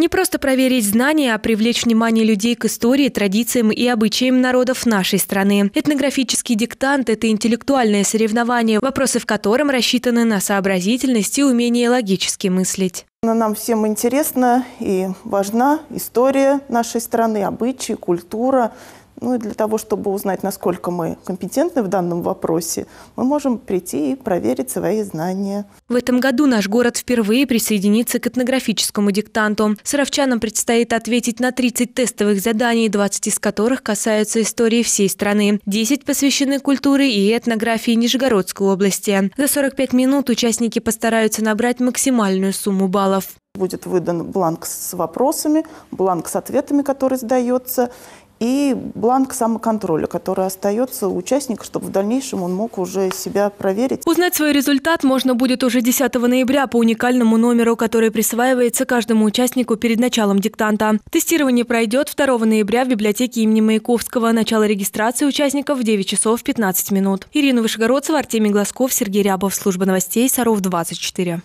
Не просто проверить знания, а привлечь внимание людей к истории, традициям и обычаям народов нашей страны. Этнографический диктант – это интеллектуальное соревнование, вопросы в котором рассчитаны на сообразительность и умение логически мыслить. Нам всем интересна и важна история нашей страны, обычаи, культура. Ну и для того, чтобы узнать, насколько мы компетентны в данном вопросе, мы можем прийти и проверить свои знания. В этом году наш город впервые присоединится к этнографическому диктанту. Саровчанам предстоит ответить на 30 тестовых заданий, 20 из которых касаются истории всей страны. 10 посвящены культуре и этнографии Нижегородской области. За 45 минут участники постараются набрать максимальную сумму баллов. Будет выдан бланк с вопросами, бланк с ответами, который сдается, и бланк самоконтроля, который остается у участника, чтобы в дальнейшем он мог уже себя проверить. Узнать свой результат можно будет уже 10 ноября по уникальному номеру, который присваивается каждому участнику перед началом диктанта. Тестирование пройдет 2 ноября в библиотеке имени Маяковского. Начало регистрации участников в 9 часов 15 минут. Ирина Вышегородцева, Артемий Глазков, Сергей Рябов. Служба новостей. Саров 24.